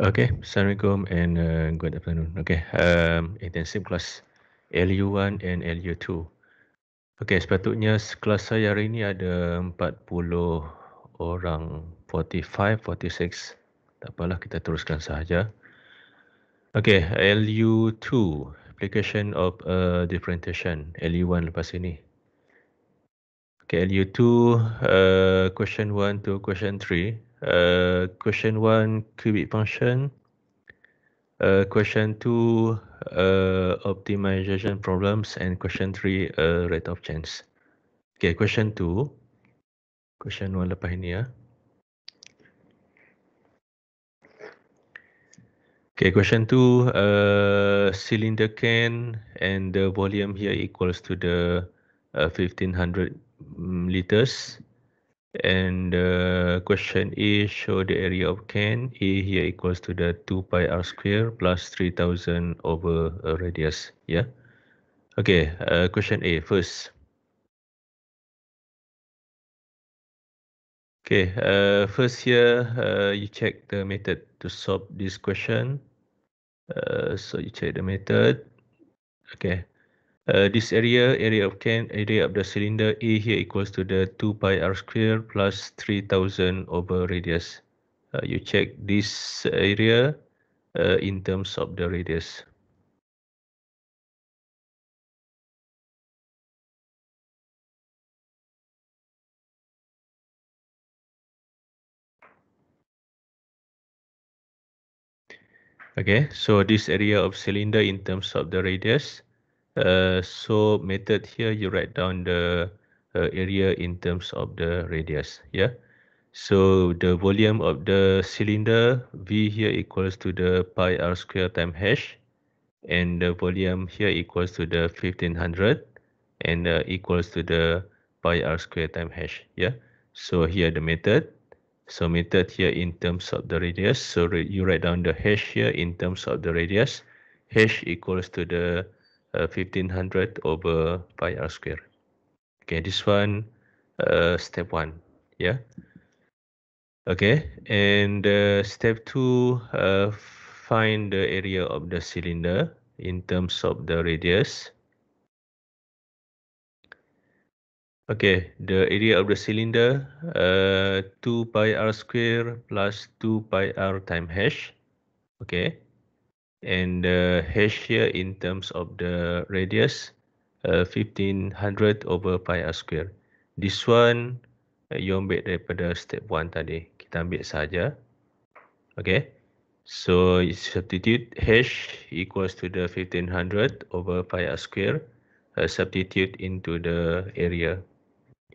Okay, Assalamualaikum and uh, good afternoon. Okay, um, intensive eh, class LU1 and LU2. Okay, sepatutnya kelas saya hari ini ada 40 orang, 45, 46. Tak apalah, kita teruskan sahaja. Okay, LU2, application of uh, differentiation, LU1 lepas ini. Okay, LU2, uh, question 1 to question 3. Uh, question one, cubic function. Uh, question two, uh, optimization problems, and question three, uh, rate of change. Okay, question two. Question one lepas ini ya. Okay, question two, uh, cylinder can and the volume here equals to the uh, 1500 liters. And the question is, show the area of can A here equals to the 2 pi r square plus 3000 over a radius. Yeah. Okay, uh, question A first. Okay, uh, first here, uh, you check the method to solve this question. Uh, so you check the method. Okay, uh, this area, area of can, area of the cylinder A here equals to the 2 pi r square plus 3000 over radius. Uh, you check this area uh, in terms of the radius. Okay, so this area of cylinder in terms of the radius uh, so method here, you write down the uh, area in terms of the radius. Yeah. So the volume of the cylinder V here equals to the pi r square time h and the volume here equals to the 1500 and uh, equals to the pi r square time h. Yeah. So here the method. So method here in terms of the radius. So you write down the h here in terms of the radius. h equals to the 1500 uh, over pi r square. Okay, this one, uh, step one, yeah. Okay, and uh, step two, find the area of the cylinder in terms of the radius. Okay, the area of the cylinder, uh, 2 pi r square plus 2 pi r time hash. Okay, and the hash here in terms of the radius uh, 1500 over pi r square. This one uh, you ambil daripada step 1 tadi. Kita ambil saja. Okay. So substitute hash equals to the 1500 over pi r square. Uh, substitute into the area.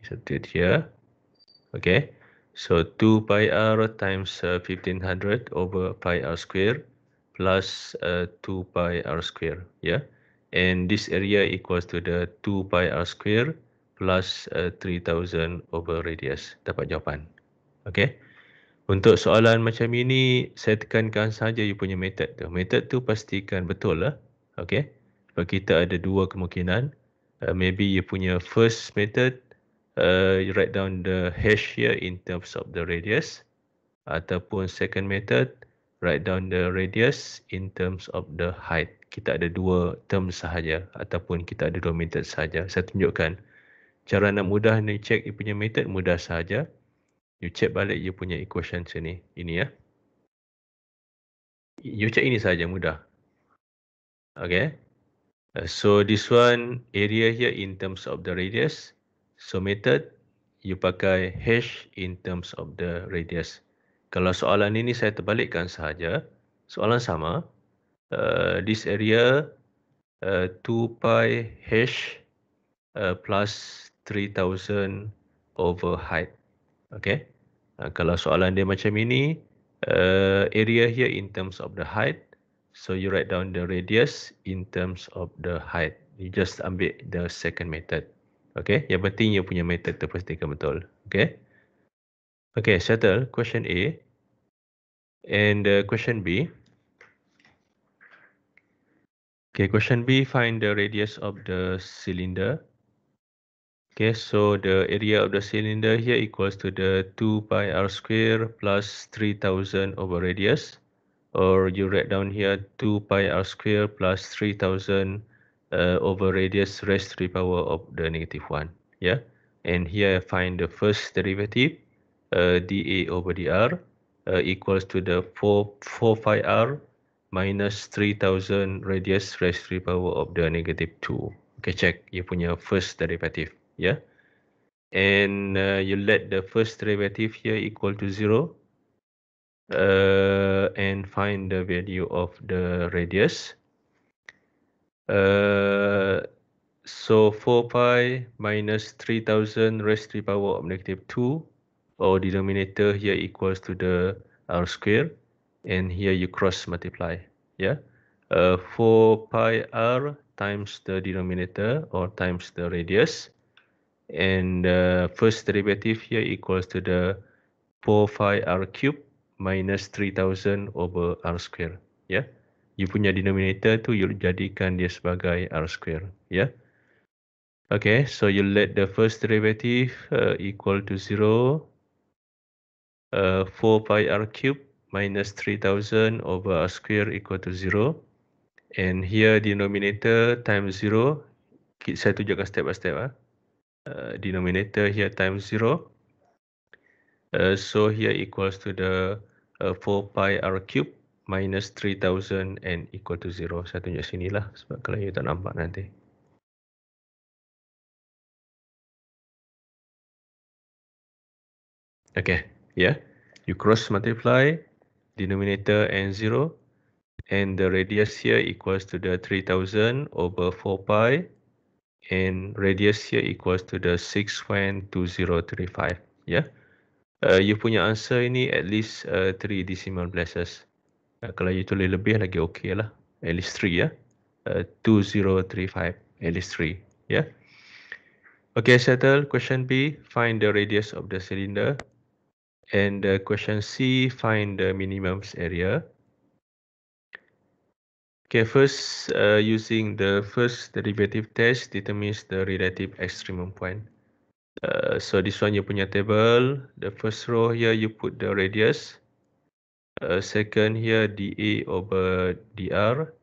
Substitute here. Okay. So 2 pi r times uh, 1500 over pi r square plus uh, 2 pi r square. Yeah. And this area equals to the 2 pi r square plus uh, 3000 over radius. Dapat jawapan. Okay. Untuk soalan macam ini, saya tekankan saja you punya method tu. Method tu pastikan betul lah. Okay. Sebab kita ada dua kemungkinan. Uh, maybe you punya first method, uh, you write down the hash here in terms of the radius. Ataupun second method, write down the radius in terms of the height. Kita ada dua term sahaja ataupun kita ada dua method sahaja. Saya tunjukkan cara nak mudah ni check you punya method mudah sahaja. You check balik you punya equation sini. Ini ya. You check ini sahaja mudah. Okay. So this one area here in terms of the radius. So method you pakai h in terms of the radius kalau soalan ini saya terbalikkan sahaja, soalan sama, uh, this area uh, eh, 2 pi h uh, eh, plus 3000 over height. Okay. Uh, kalau soalan dia macam ini, uh, area here in terms of the height, so you write down the radius in terms of the height. You just ambil the second method. Okay, yang penting you punya method terpastikan betul. Okay. Okay, settle. Question A. And uh, question B. Okay, question B, find the radius of the cylinder. Okay, so the area of the cylinder here equals to the 2 pi r square plus 3000 over radius. Or you write down here 2 pi r square plus 3000 uh, over radius raised to the power of the negative 1. Yeah, and here I find the first derivative uh, dA over dr uh, equals to the 4, 4 pi r minus 3000 radius raised to the power of the negative 2. Okay, check you punya first derivative, yeah? And uh, you let the first derivative here equal to 0 uh, and find the value of the radius. Uh, so 4 pi minus 3000 raised to the power of negative 2 or denominator here equals to the r square and here you cross multiply yeah uh, 4 pi r times the denominator or times the radius and the uh, first derivative here equals to the 4 pi r cube minus 3000 over r square yeah you punya denominator tu you jadikan dia sebagai r square yeah okay so you let the first derivative uh, equal to zero. 4 uh, pi r cube minus 3000 over r square equal to 0. And here denominator times 0. Saya tunjukkan step by step. Ah. Uh, denominator here times 0. Uh, so here equals to the uh, 4 pi r cube minus 3000 and equal to 0. Saya tunjuk sini lah sebab kalau you tak nampak nanti. Okay yeah you cross multiply denominator and zero and the radius here equals to the three thousand over four pi and radius here equals to the six point two zero 6.2035 yeah uh, you punya answer ini at least uh, 3 decimal places uh, kalau you tulis lebih lagi okay lah at least three ya yeah? uh, five at least three. ya yeah? Okay, settle. Question B, find the radius of the cylinder. And uh, question C, find the minimum area. Okay, first, uh, using the first derivative test determines the relative extremum point. Uh, so this one you punya table, the first row here you put the radius. Uh, second here dA over dR.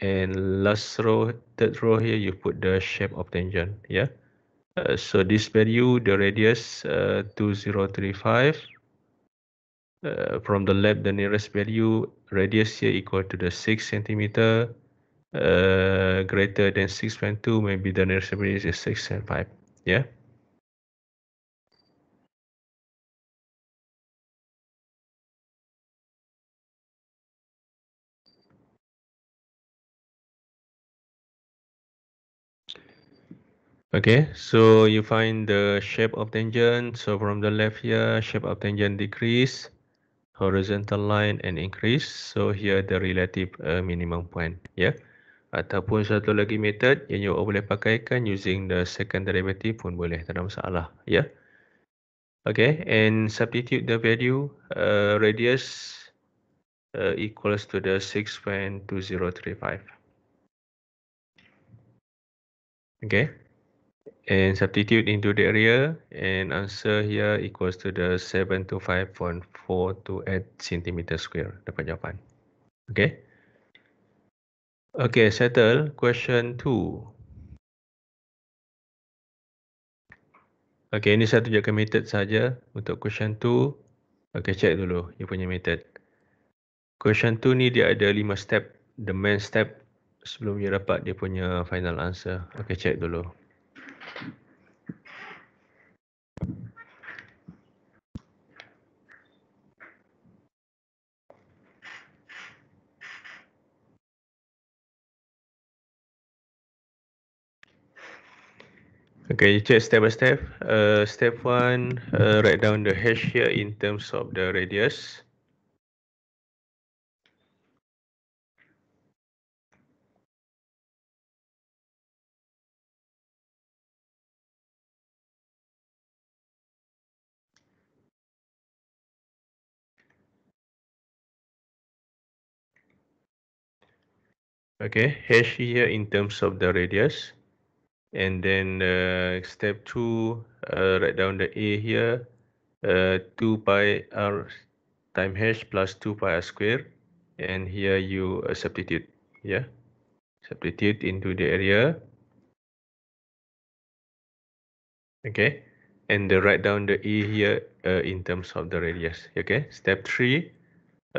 And last row, third row here you put the shape of tangent, yeah? Uh, so this value, the radius uh, 2035 uh, from the lab, the nearest value radius here equal to the 6 centimeter uh, greater than 6.2, maybe the nearest value is six point five. Yeah. Okay, so you find the shape of tangent. So from the left here, shape of tangent decrease, horizontal line and increase. So here the relative uh, minimum point. Yeah. Ataupun satu lagi method yang you boleh pakaikan using the second derivative pun boleh. Tak ada masalah. Yeah. Okay, and substitute the value uh, radius uh, equals to the 6.2035. Okay and substitute into the area and answer here equals to the 725.428 cm square dapat jawapan Okay. Okay settle question 2 Okay ini saya tunjukkan method saja untuk question 2 Okay check dulu dia punya method question 2 ni dia ada 5 step the main step sebelum dia dapat dia punya final answer Okay check dulu Okay, just step by step. Uh, step one, uh, write down the hash here in terms of the radius. Okay, hash here in terms of the radius and then uh, step 2 uh, write down the a here uh, 2 pi r time h plus 2 pi r square and here you uh, substitute yeah substitute into the area okay and the write down the e here uh, in terms of the radius okay step 3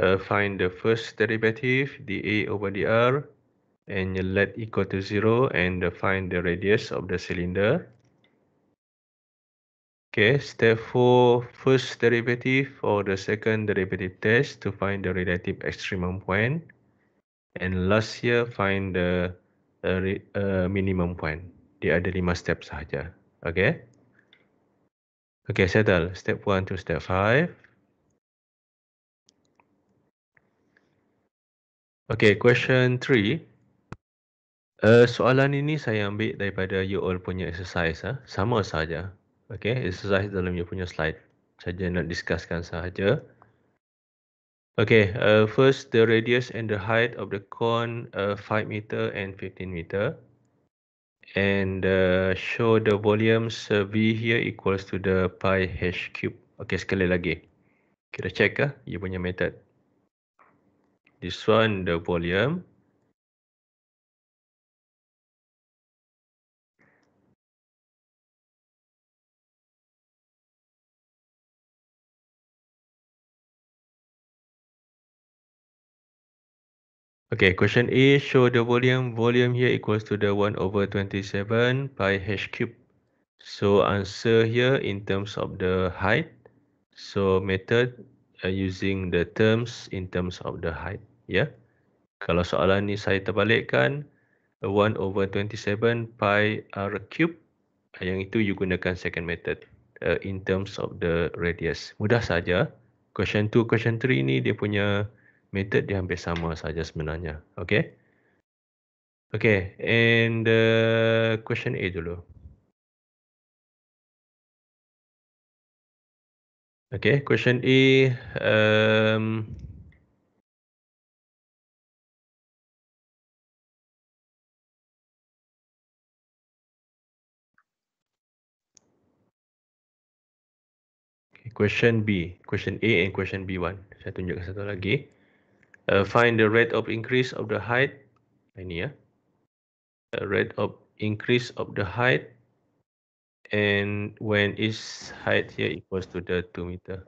uh, find the first derivative the a over the r and your lead equal to zero and find the radius of the cylinder. Okay, step four, first derivative or the second derivative test to find the relative extremum point. And last year, find the uh, uh, minimum point. Dia ada lima step sahaja. Okay. Okay, settle. Step one to step five. Okay, question three. Uh, soalan ini saya ambil daripada you all punya exercise. Ha? Sama saja. Okay, exercise dalam you punya slide. Saja nak discusskan sahaja. Okay, uh, first the radius and the height of the cone uh, eh, 5 meter and 15 meter. And uh, show the volumes uh, V here equals to the pi h cube. Okay, sekali lagi. Kita check ke, ah, you punya method. This one, the volume. Okay, question A, show the volume. Volume here equals to the 1 over 27 pi h cube. So answer here in terms of the height. So method uh, using the terms in terms of the height. Yeah. Kalau soalan ni saya terbalikkan, 1 over 27 pi r cube. Uh, yang itu you gunakan second method uh, in terms of the radius. Mudah saja. Question 2, question 3 ni dia punya method dia hampir sama saja sebenarnya. Okay. Okay, and uh, question A dulu. Okay, question A. Um, question B. Question A and question B1. Saya tunjukkan satu lagi. Okay. Uh, find the rate of increase of the height. and here the rate of increase of the height. And when is height here equals to the 2 meter.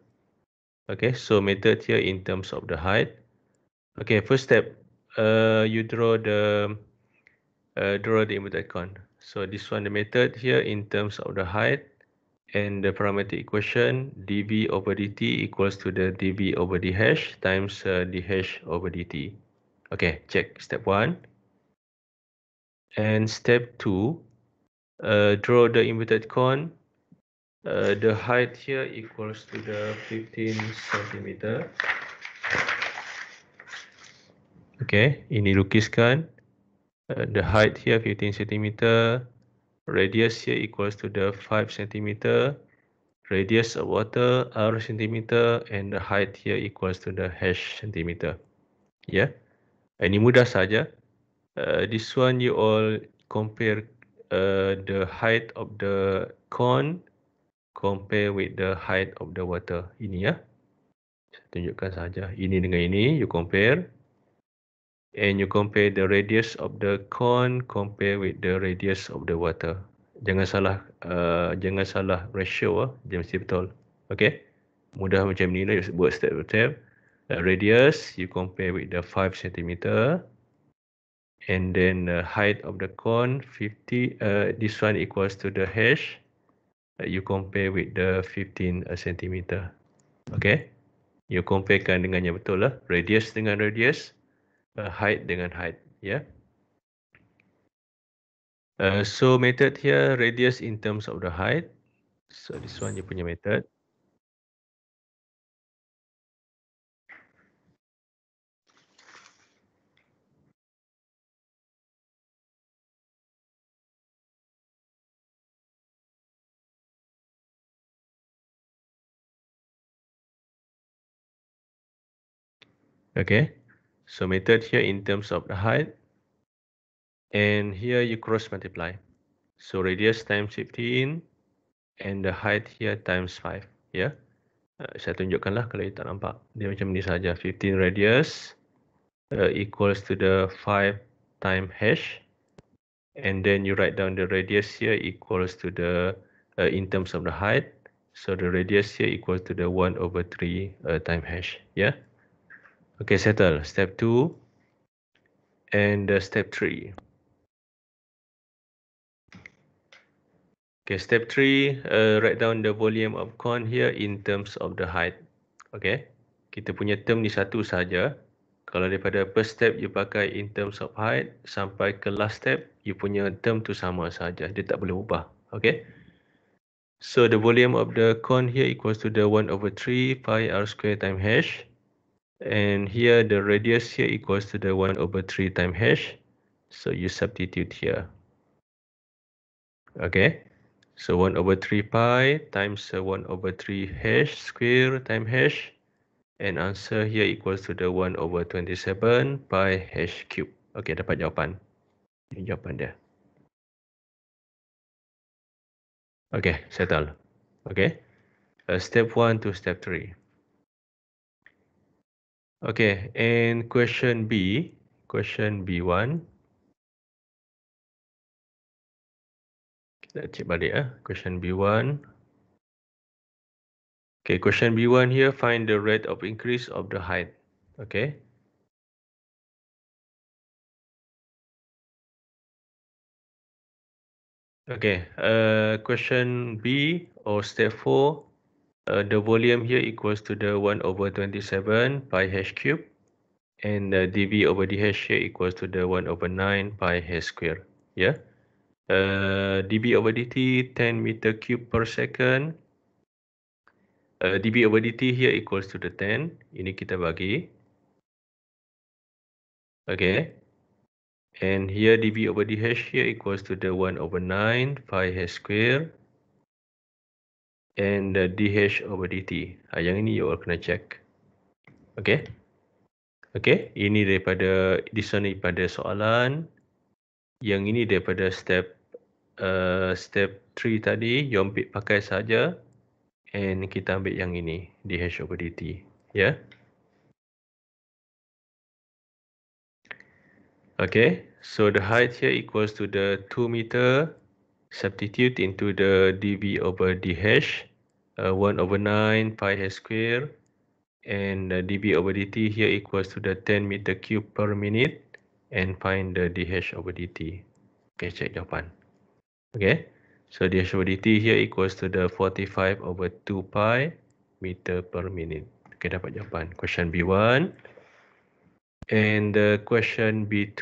Okay, so method here in terms of the height. Okay, first step, uh, you draw the uh, draw the inverted So this one, the method here in terms of the height and the parameter equation dv over dt equals to the dv over d hash times uh, d hash over dt. Okay, check step one. And step two, uh, draw the inverted cone. Uh, the height here equals to the 15 centimeter. Okay, ini lukiskan. Uh, the height here 15 centimeter. radius here equals to the 5 cm, radius of water R cm, and the height here equals to the H cm. Yeah, ini mudah saja. Uh, this one you all compare uh, the height of the cone compare with the height of the water. Ini ya. Saya tunjukkan saja. Ini dengan ini, you compare and you compare the radius of the cone compare with the radius of the water. Jangan salah uh, jangan salah ratio ah, dia mesti betul. Okay? Mudah macam ni lah, you buat step by step. The radius you compare with the 5 cm and then the height of the cone 50 uh, this one equals to the hash. uh, you compare with the 15 uh, cm. Okay? You comparekan dengan yang betul lah, radius dengan radius uh, height dengan height. Yeah. Uh, so method here radius in terms of the height. So this one you punya method. Okay. So method here in terms of the height. And here you cross multiply. So radius times 15 and the height here times 5. Yeah. Uh, saya tunjukkanlah kalau you tak nampak. Dia macam ni saja. 15 radius uh, equals to the 5 time hash. And then you write down the radius here equals to the, uh, in terms of the height. So the radius here equals to the 1 over 3 uh, time hash. Yeah. Okay, settle. Step two and uh, step three. Okay, step three, uh, write down the volume of cone here in terms of the height. Okay, kita punya term ni satu saja. Kalau daripada first step you pakai in terms of height sampai ke last step, you punya term tu sama saja. Dia tak boleh ubah. Okay. So the volume of the cone here equals to the 1 over 3 pi r square times h. and here the radius here equals to the 1 over 3 time h so you substitute here okay so 1 over 3 pi times uh, 1 over 3 h square time h and answer here equals to the 1 over 27 pi h cube okay dapat jawapan ini jawapan dia okay settle okay uh, step 1 to step 3 Okay, and question B, question B1. Kita cek balik ah, question B1. Okay, question B1 here, find the rate of increase of the height. Okay. Okay, uh, question B or step 4 uh, the volume here equals to the 1 over 27 pi h cube and uh, dv over dh here equals to the 1 over 9 pi h square yeah uh, db over dt 10 meter cube per second uh, db over dt here equals to the 10 ini kita bagi okay and here db over dh here equals to the 1 over 9 pi h square and the dh over dt. Ha, ah, yang ini you all kena check. Okay. Okay. Ini daripada, this one daripada soalan. Yang ini daripada step uh, step 3 tadi. You ambil pakai saja. And kita ambil yang ini. dh over dt. Ya. Yeah. Okay. So the height here equals to the 2 meter substitute into the dv over dh uh, 1 over 9 pi h square and uh, db over dt here equals to the 10 meter cube per minute and find the dh over dt. Okay, check jawapan. Okay, so dh over dt here equals to the 45 over 2 pi meter per minute. Okay, dapat jawapan. Question B1. And uh, question B2.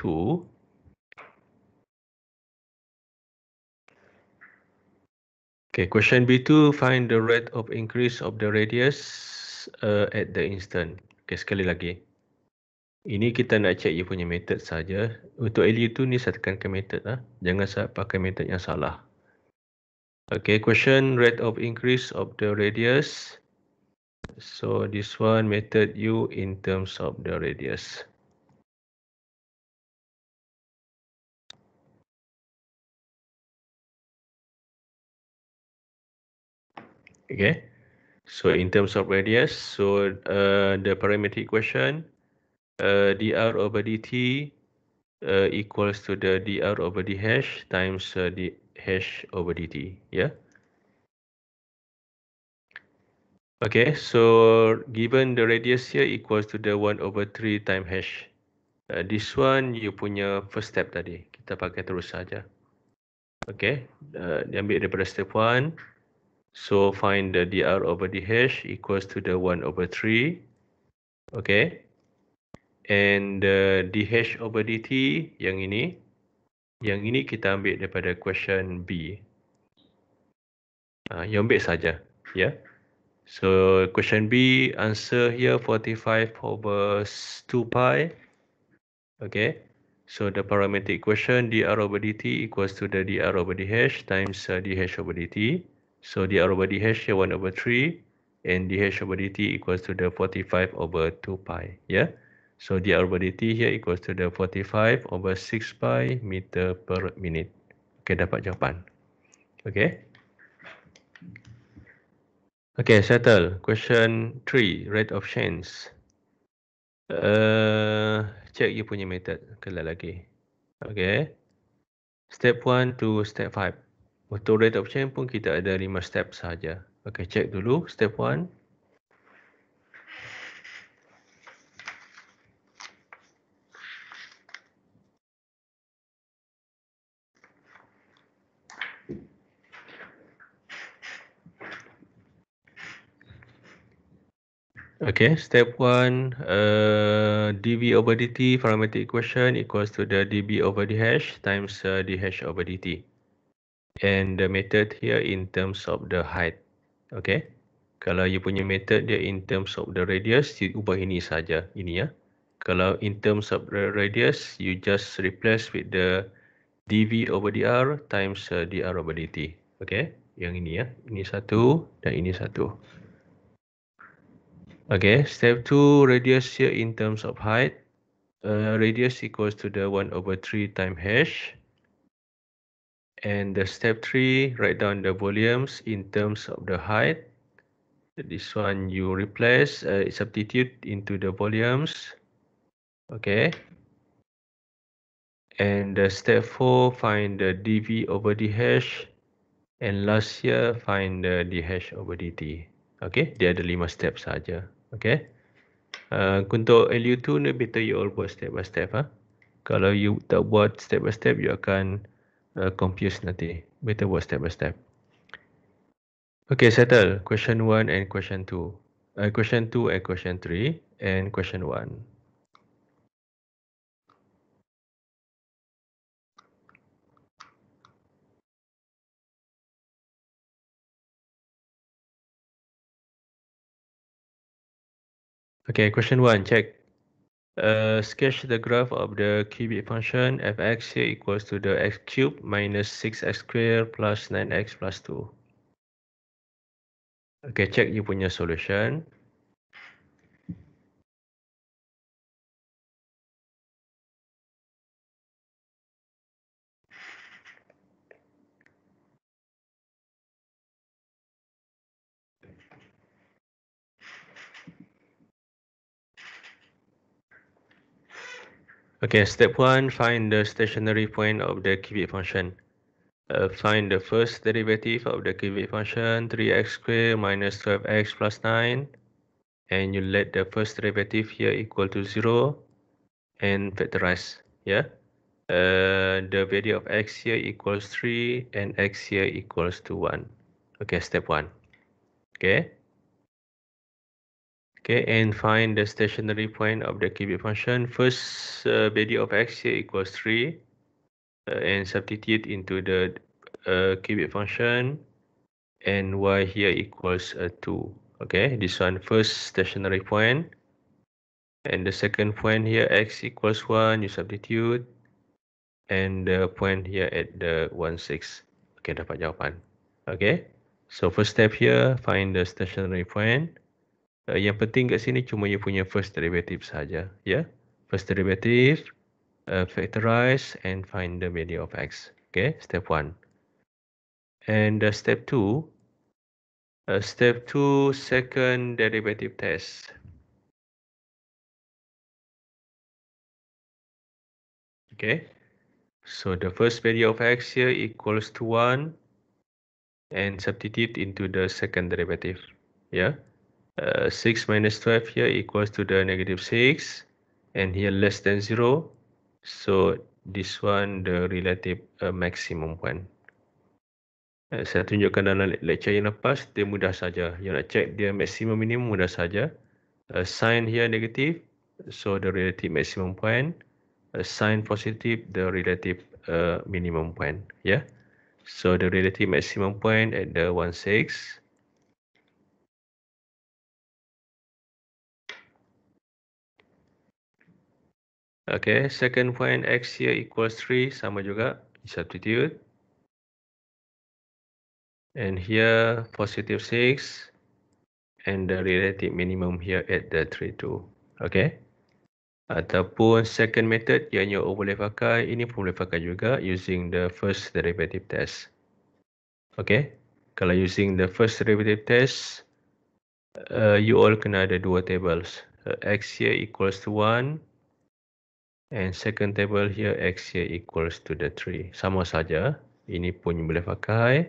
Okay, question B2, find the rate of increase of the radius uh, at the instant. Okay, sekali lagi. Ini kita nak check you punya method saja. Untuk LU tu ni saya tekankan method lah. Jangan saya pakai method yang salah. Okay, question rate of increase of the radius. So this one method U in terms of the radius. Okay. So in terms of radius, so uh, the parametric equation, uh, dr over dt uh, equals to the dr over d hash times uh, the hash over dt. Yeah. Okay. So given the radius here equals to the one over three times hash. Uh, this one you punya first step tadi. Kita pakai terus saja. Okay. Uh, diambil daripada step one. So find the dr over dh equals to the 1 over 3. Okay. And uh, dh over dt yang ini. Yang ini kita ambil daripada question B. Uh, ah, yang ambil saja, ya. Yeah. So question B, answer here 45 over 2 pi. Okay. So the parametric equation dr over dt equals to the dr over dh times uh, dh over dt. So d over dh here 1 over 3 and dh over dt equals to the 45 over 2 pi. Yeah. So d over dt here equals to the 45 over 6 pi meter per minute. Okay, dapat jawapan. Okay. Okay, settle. Question 3, rate of change. Uh, check you punya method. Kelak lagi. Okay. Step 1 to step 5. Untuk orang tak percaya pun kita ada lima step sahaja. Okay, check dulu. Step one. Okay, step one uh, dv over dt, parametric equation equals to the dB over the hash times uh, the hash over dt and the method here in terms of the height. Okay. Kalau you punya method dia in terms of the radius, you ubah ini saja ini ya. Kalau in terms of the radius, you just replace with the dv over dr times uh, dr over dt. Okay. Yang ini ya. Ini satu dan ini satu. Okay. Step two, radius here in terms of height. Uh, radius equals to the 1 over 3 times h. And the step three, write down the volumes in terms of the height. This one you replace, uh, substitute into the volumes. Okay. And the step four, find the dv over dh. And last year, find the dh over dt. Okay, dia ada lima step saja. Okay. Uh, untuk LU2 ni, better you all buat step by step. Ha? Kalau you tak buat step by step, you akan uh, confused nanti. Better buat step by step. Okay, settle. Question 1 and question 2. Uh, question 2 and question 3 and question 1. Okay, question one, check uh, sketch the graph of the cubic function fx here equals to the x cubed minus 6x squared plus 9x plus 2. Okay, check you punya solution. Okay, step one, find the stationary point of the cubic function. Uh, find the first derivative of the cubic function 3x squared minus 12x plus 9 and you let the first derivative here equal to 0 and factorize yeah uh, the value of x here equals 3 and x here equals to 1 okay step 1 okay Okay, and find the stationary point of the cubic function. First uh, value of x here equals 3 uh, and substitute into the uh, cubic function and y here equals uh, 2. Okay, this one first stationary point and the second point here x equals 1 you substitute and the point here at the 1 6. Okay, dapat jawapan. Okay, so first step here find the stationary point. uh, yang penting kat sini cuma dia punya first derivative saja ya yeah? first derivative uh, factorize and find the value of x okay step one. and uh, step two, uh, step two second derivative test okay so the first value of x here equals to one and substitute into the second derivative yeah 6 uh, minus 12 here equals to the negative 6 and here less than 0 so this one the relative uh, maximum one uh, saya tunjukkan dalam lecture yang lepas dia mudah saja you nak check dia maximum minimum mudah saja uh, sign here negative so the relative maximum point uh, sign positive the relative uh, minimum point yeah? so the relative maximum point at the one six. Okay, second point x here equals 3 sama juga substitute. And here positive 6 and the relative minimum here at the 3 2. Okay. Ataupun second method yang ianya boleh pakai ini pun boleh pakai juga using the first derivative test. Okay. Kalau using the first derivative test uh, you all kena ada dua tables. Uh, x here equals to 1 And second table here, x here equals to the 3. Sama saja. Ini pun boleh pakai.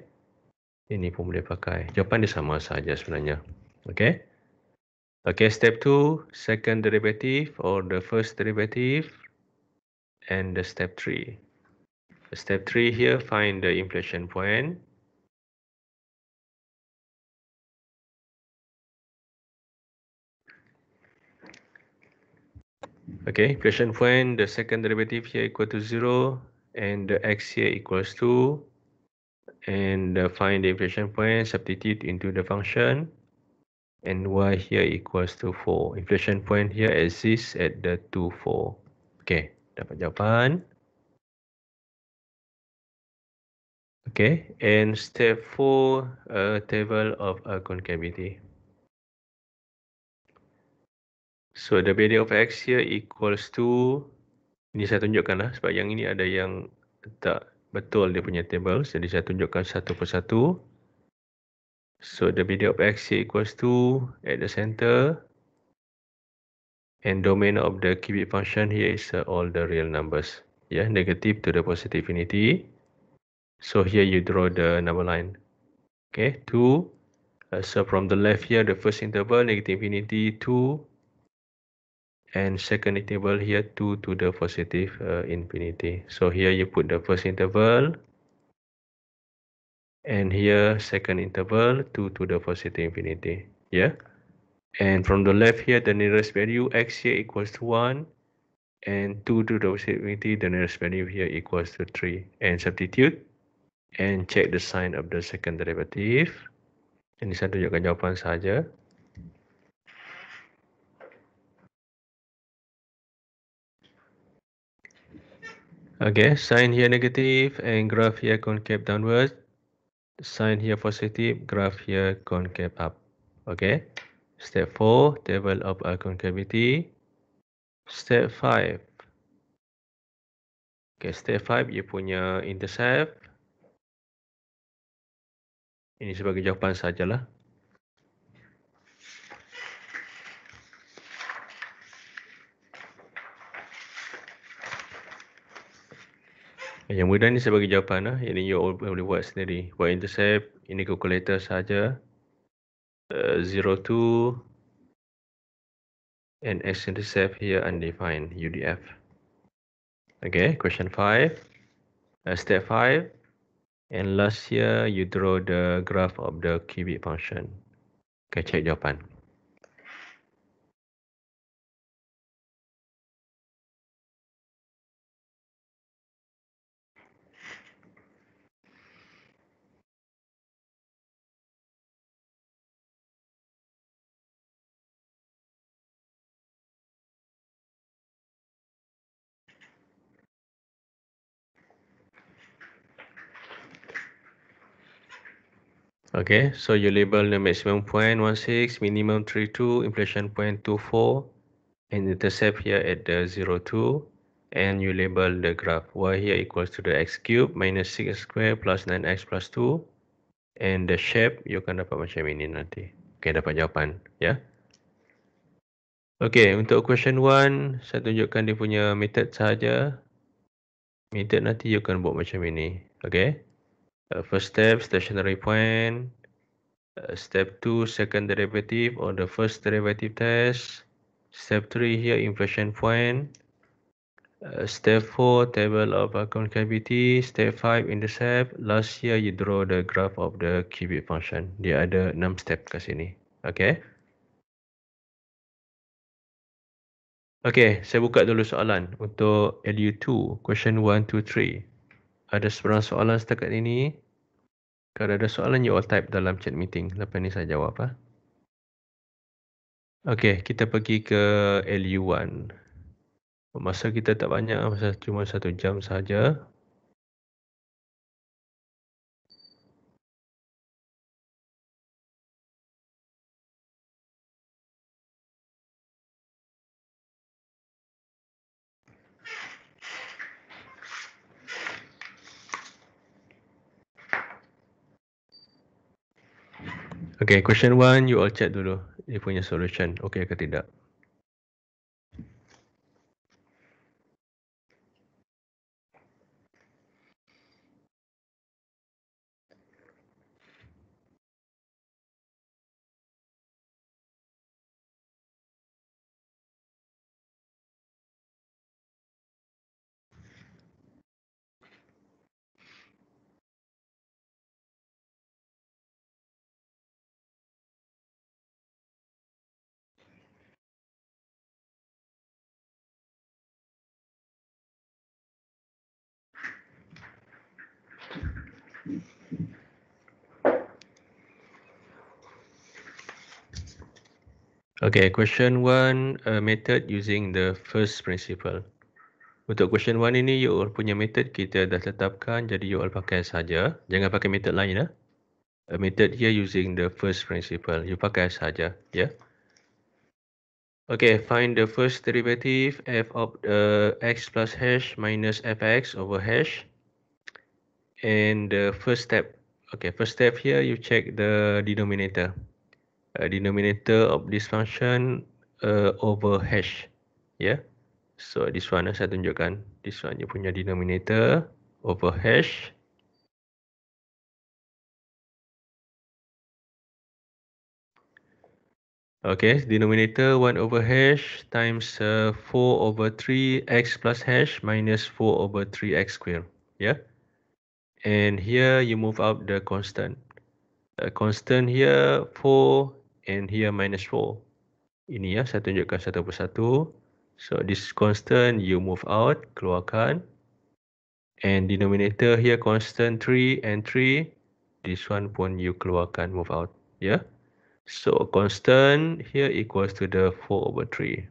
Ini pun boleh pakai. Jawapan dia sama saja sebenarnya. Okay. Okay, step 2. Second derivative or the first derivative. And the step 3. Step 3 here, find the inflation point. Okay, equation when the second derivative here equal to 0 and the x here equals 2 and uh, find the inflation point substitute into the function and y here equals to 4 inflation point here exists at the 2 4 okay dapat jawapan okay and step 4 uh, table of a concavity So the value of x here equals to ini saya tunjukkan lah sebab yang ini ada yang tak betul dia punya table. Jadi saya tunjukkan satu persatu. So the value of x here equals to at the center and domain of the cubic function here is uh, all the real numbers. Yeah, negative to the positive infinity. So here you draw the number line. Okay, 2. Uh, so from the left here, the first interval, negative infinity, 2 and second interval here 2 to the positive uh, infinity. So here you put the first interval and here second interval 2 to the positive infinity. Yeah. And from the left here, the nearest value x here equals to 1 and 2 to the positive infinity, the nearest value here equals to 3 and substitute and check the sign of the second derivative. Ini saya tunjukkan jawapan saja. Okay, sine here negative and graph here concave downwards. Sine here positive, graph here concave up. Okay, step four, table of a concavity. Step five. Okay, step five, you punya intercept. Ini sebagai jawapan sajalah. Yang mudah ni saya bagi jawapan lah. Ini you all boleh buat sendiri. Buat intercept. Ini calculator sahaja. Uh, eh, 02. And x-intercept here undefined. UDF. Okay. Question five. Uh, step five. And last year you draw the graph of the qubit function. Okay. Check jawapan. Okay, so you label the maximum six, minimum three two, inflation point two four, and intercept here at the zero two. and you label the graph. Y here equals to the x cube minus six square plus nine x plus two. and the shape, you akan dapat macam ini nanti. Okay, dapat jawapan, ya. Yeah? Okay, untuk question one, saya tunjukkan dia punya method saja. Method nanti, you akan buat macam ini. Okay uh, first step stationary point uh, step two second derivative or the first derivative test step three here inflection point uh, step four table of uh, concavity step five intercept last year you draw the graph of the cubic function dia ada enam step ke sini okay Okay, saya buka dulu soalan untuk LU2, question one two three ada sebarang soalan setakat ini. Kalau ada soalan, you all type dalam chat meeting. Lepas ni saya jawab. Ha? Ah. Okay, kita pergi ke LU1. Masa kita tak banyak, masa cuma satu jam sahaja. Okay, question one, you all chat dulu. Dia punya solution. Okay atau tidak? Okay, question one, uh, method using the first principle. Untuk question one ini, you all punya method kita dah tetapkan, jadi you all pakai saja. Jangan pakai method lain, ya. A method here using the first principle. You pakai saja, ya. Yeah? Okay, find the first derivative, f of uh, x plus hash minus f x over hash. And the first step, okay, first step here, you check the denominator. Uh, denominator of this function uh, over hash. Yeah. So this one uh, saya tunjukkan. This one dia punya denominator over hash. Okay, denominator 1 over hash times uh, 4 over 3x plus hash minus 4 over 3x square. Yeah. And here you move up the constant. A uh, constant here 4 and here minus 4. Ini ya, saya tunjukkan satu persatu. So this constant you move out, keluarkan. And denominator here constant 3 and 3. This one pun you keluarkan, move out. Yeah? So constant here equals to the 4 over 3.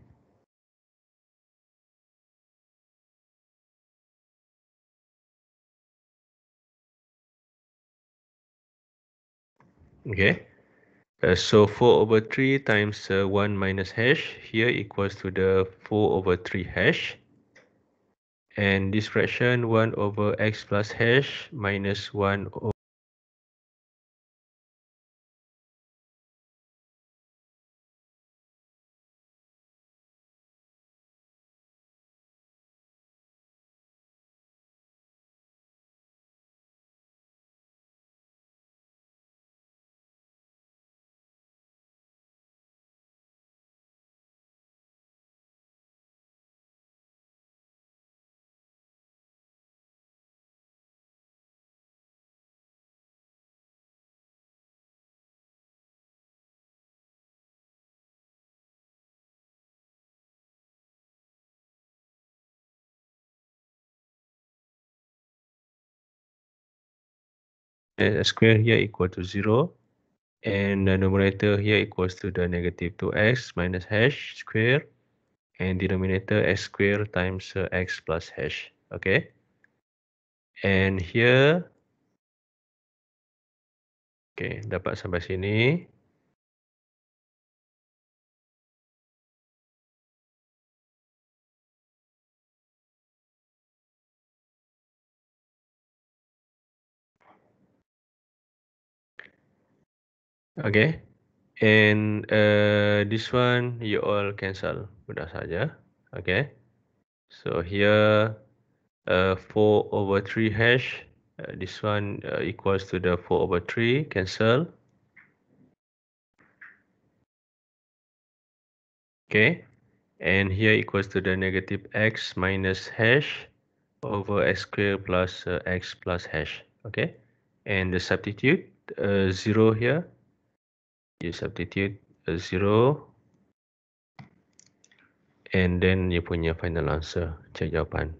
Okay. Uh, so 4 over 3 times uh, 1 minus hash here equals to the 4 over 3 hash. And this fraction 1 over x plus hash minus 1 over uh, square here equal to 0 and the numerator here equals to the negative 2x minus hash square and denominator x square times uh, x plus hash okay and here okay dapat sampai sini Okay. And uh, this one you all cancel. Mudah saja. Okay. So here uh, 4 over 3 hash. Uh, this one uh, equals to the 4 over 3. Cancel. Okay. And here equals to the negative x minus hash over x square plus uh, x plus hash. Okay. And the substitute uh, 0 here You substitute a uh, zero and then you punya final answer check jawapan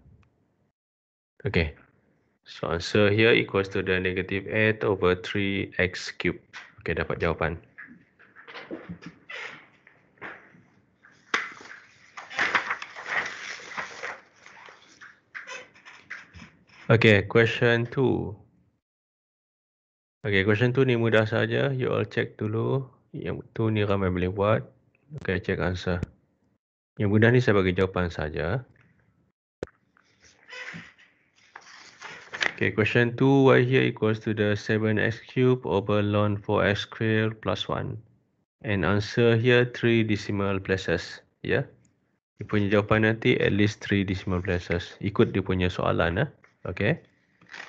okay so answer here equals to the negative 8 over 3x cube okay dapat jawapan Okay, question two. Okay, question tu ni mudah saja. You all check dulu. Yang tu ni ramai boleh buat. Okay, check answer. Yang mudah ni saya bagi jawapan saja. Okay, question 2, y here equals to the 7x cube over ln 4x square plus 1. And answer here, 3 decimal places. Yeah? Dia punya jawapan nanti at least 3 decimal places. Ikut dia punya soalan. Eh? Ya? Okay?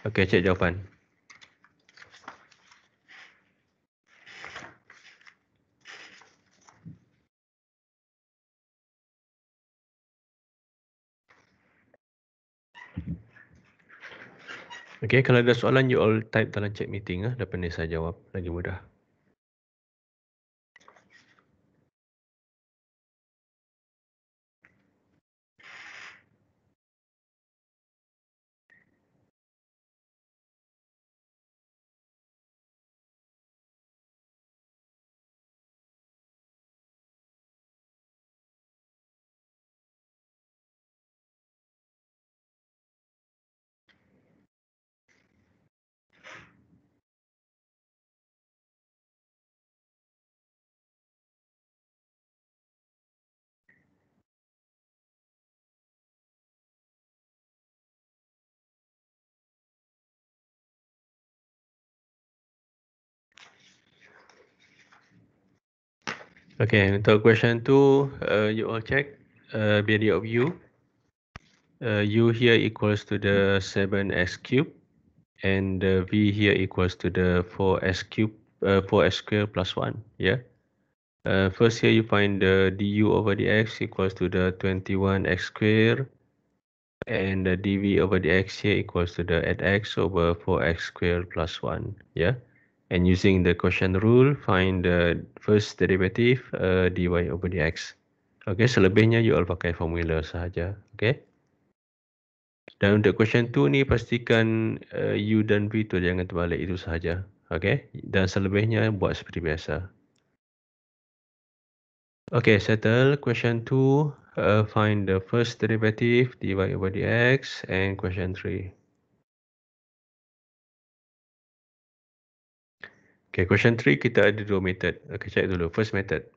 Okay, check jawapan. Okay, kalau ada soalan, you all type dalam chat meeting lah. pandai saya jawab lagi mudah. Okay, untuk question two, uh, you all check uh, value of u. Uh, u here equals to the 7s cube and v here equals to the 4s cube, uh, 4s square plus 1, yeah? Uh, first here you find the du over dx equals to the 21x square and the dv over dx here equals to the dx x over 4x square plus 1, yeah? and using the quotient rule, find the first derivative uh, dy over dx. Okay, selebihnya you all pakai formula sahaja. Okay. Dan untuk question 2 ni pastikan uh, U dan V tu jangan terbalik itu sahaja. Okay. Dan selebihnya buat seperti biasa. Okay, settle. Question 2, uh, find the first derivative dy over dx and question 3. Okay, question 3 kita ada dua method. Okay, check dulu. First method.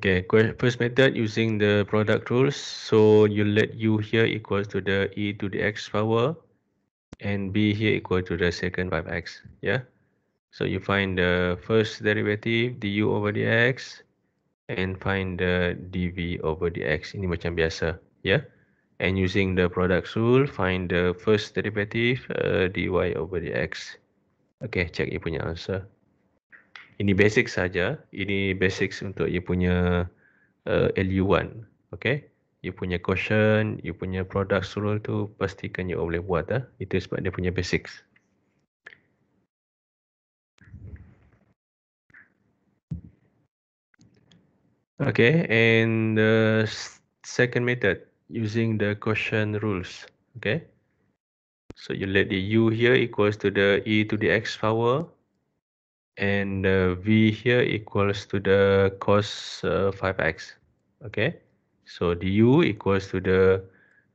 Okay, first method using the product rules. So you let U here equals to the E to the X power and B here equal to the second 5X. Yeah. So you find the first derivative, du over the X and find the dV over the X. Ini macam biasa. Yeah. And using the product rule, find the first derivative, uh, dy over the X. Okay, check you punya answer ini basic saja. Ini basics untuk you punya uh, LU1. Okay. You punya caution, you punya product suruh tu pastikan dia boleh buat. Eh. Itu sebab dia punya basics. Okay, and the second method using the caution rules. Okay, so you let the u here equals to the e to the x power and uh, v here equals to the cos uh, 5x okay so du equals to the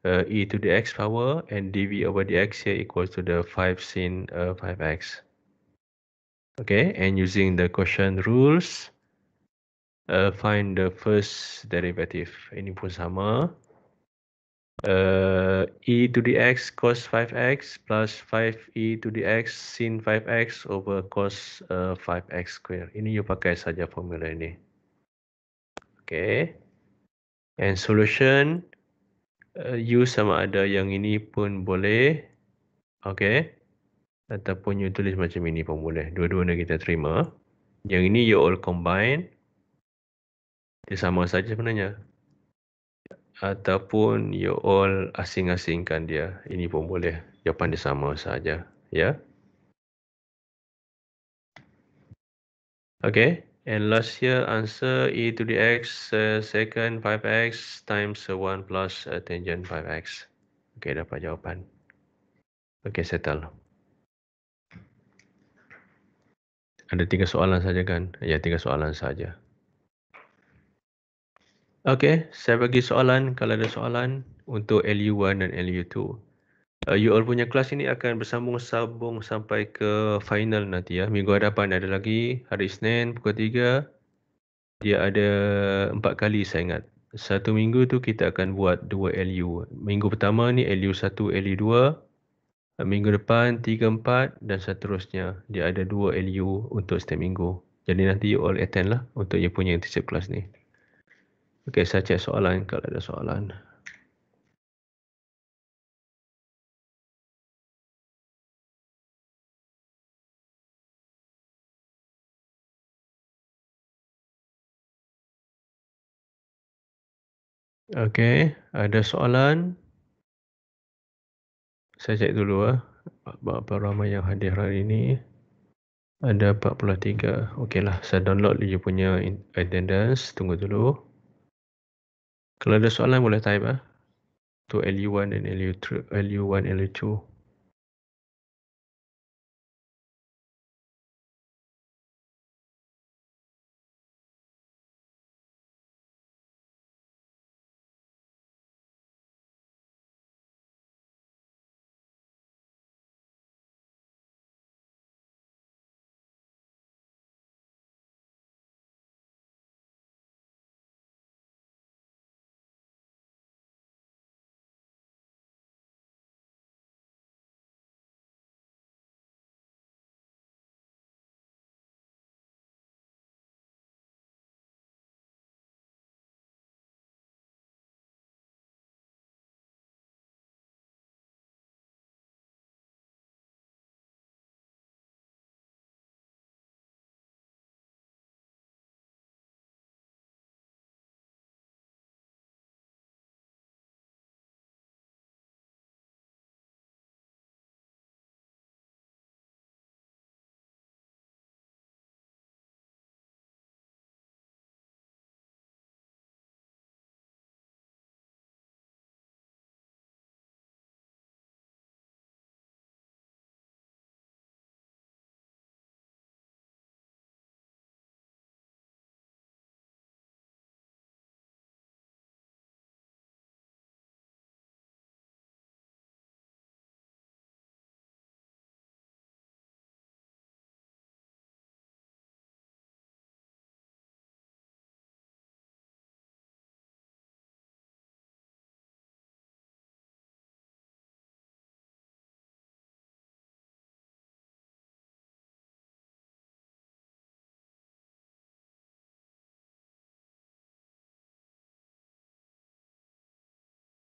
uh, e to the x power and dv over dx here equals to the 5 sin 5x uh, okay and using the quotient rules uh, find the first derivative ini pun sama uh, e to the x cos 5x plus 5 e to the x sin 5x over cos uh, 5x square. Ini you pakai saja formula ini. Okay. And solution uh, u sama ada yang ini pun boleh. Okay. Ataupun you tulis macam ini pun boleh. Dua-dua ni kita terima. Yang ini you all combine. Dia sama saja sebenarnya ataupun you all asing-asingkan dia. Ini pun boleh. Jawapan dia sama saja, ya. Okay. And last year answer e to the x uh, second 5x times 1 plus uh, tangent 5x. Okay, dapat jawapan. Okay, settle. Ada tiga soalan saja kan? Ya, tiga soalan saja. Okay, saya bagi soalan kalau ada soalan untuk LU1 dan LU2. Uh, you all punya kelas ini akan bersambung-sambung sampai ke final nanti ya. Minggu hadapan ada lagi, hari Senin, pukul 3. Dia ada empat kali saya ingat. Satu minggu tu kita akan buat dua LU. Minggu pertama ni LU1, LU2. Uh, minggu depan 3, 4 dan seterusnya. Dia ada dua LU untuk setiap minggu. Jadi nanti you all attend lah untuk you punya internship kelas ni. Okey, saya cek soalan kalau ada soalan. Okey, ada soalan? Saya cek dulu ah. Eh. Berapa ramai yang hadir hari ini? Ada 43. Okeylah, saya download dia punya attendance. Tunggu dulu. Okay. Kalau ada soalan boleh type ah. Tu LU1 dan LU3, LU1, LU2.